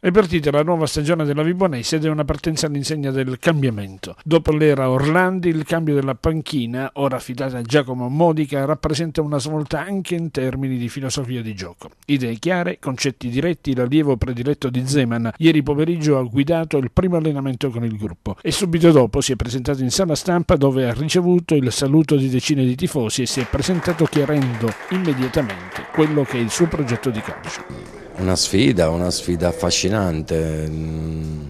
È partita la nuova stagione della Vibonese ed è una partenza all'insegna del cambiamento. Dopo l'era Orlandi, il cambio della panchina, ora affidata a Giacomo Modica, rappresenta una svolta anche in termini di filosofia di gioco. Idee chiare, concetti diretti, l'allievo prediletto di Zeman ieri pomeriggio ha guidato il primo allenamento con il gruppo e subito dopo si è presentato in sala stampa dove ha ricevuto il saluto di decine di tifosi e si è presentato chiarendo immediatamente quello che è il suo progetto di calcio. Una sfida, una sfida affascinante mm,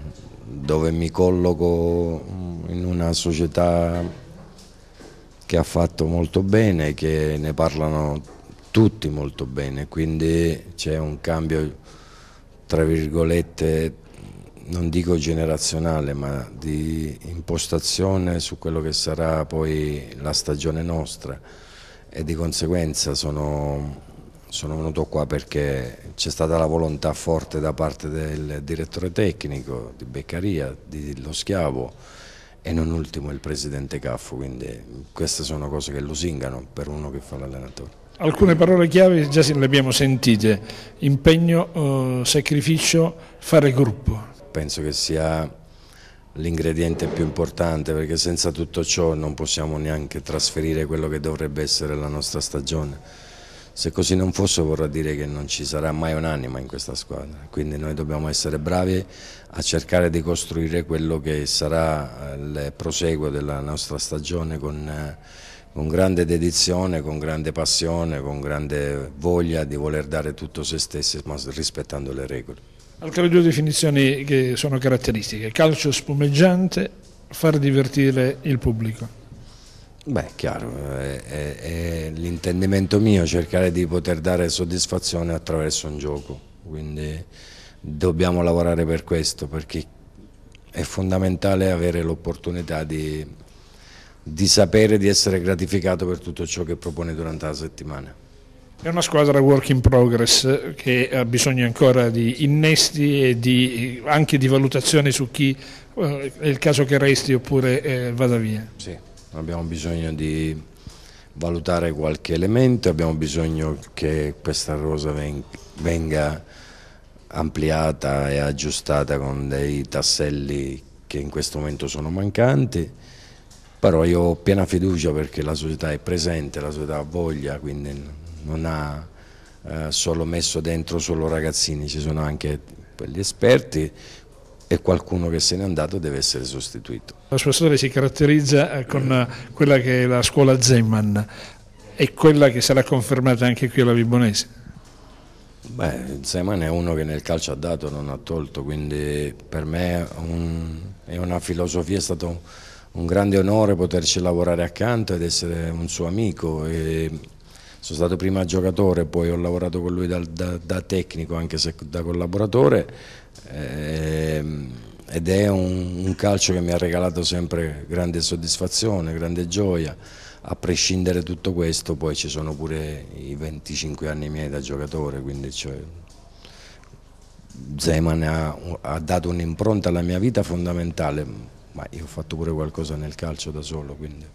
dove mi colloco in una società che ha fatto molto bene, che ne parlano tutti molto bene, quindi c'è un cambio, tra virgolette, non dico generazionale, ma di impostazione su quello che sarà poi la stagione nostra e di conseguenza sono sono venuto qua perché c'è stata la volontà forte da parte del direttore tecnico di Beccaria, di Lo Schiavo e non ultimo il presidente Caffo, quindi queste sono cose che lusingano per uno che fa l'allenatore. Alcune parole chiave già le abbiamo sentite, impegno, eh, sacrificio, fare gruppo. Penso che sia l'ingrediente più importante perché senza tutto ciò non possiamo neanche trasferire quello che dovrebbe essere la nostra stagione se così non fosse vorrà dire che non ci sarà mai un'anima in questa squadra, quindi noi dobbiamo essere bravi a cercare di costruire quello che sarà eh, il proseguo della nostra stagione con, eh, con grande dedizione, con grande passione, con grande voglia di voler dare tutto se stessi ma rispettando le regole. Altre due definizioni che sono caratteristiche, calcio spumeggiante, far divertire il pubblico. Beh, chiaro, è, è, è l'intendimento mio cercare di poter dare soddisfazione attraverso un gioco, quindi dobbiamo lavorare per questo perché è fondamentale avere l'opportunità di, di sapere di essere gratificato per tutto ciò che propone durante la settimana. È una squadra work in progress che ha bisogno ancora di innesti e di, anche di valutazione su chi eh, è il caso che resti oppure eh, vada via. Sì abbiamo bisogno di valutare qualche elemento, abbiamo bisogno che questa rosa venga ampliata e aggiustata con dei tasselli che in questo momento sono mancanti, però io ho piena fiducia perché la società è presente, la società ha voglia, quindi non ha eh, solo messo dentro solo ragazzini, ci sono anche quelli esperti, e qualcuno che se n'è andato deve essere sostituito. La sua storia si caratterizza eh, con eh, quella che è la scuola Zeman e quella che sarà confermata anche qui alla Vibonese. Beh, Zeman è uno che nel calcio ha dato, non ha tolto, quindi per me un, è una filosofia, è stato un grande onore poterci lavorare accanto ed essere un suo amico. E, sono stato prima giocatore, poi ho lavorato con lui da, da, da tecnico, anche se da collaboratore, eh, ed è un, un, calcio che mi ha regalato sempre grande soddisfazione, grande gioia. A prescindere da tutto questo, poi ci sono pure i 25 anni miei da giocatore, quindi cioè, Zeman ha, ha dato un'impronta alla mia vita fondamentale, ma io ho fatto pure qualcosa nel calcio da solo. Quindi.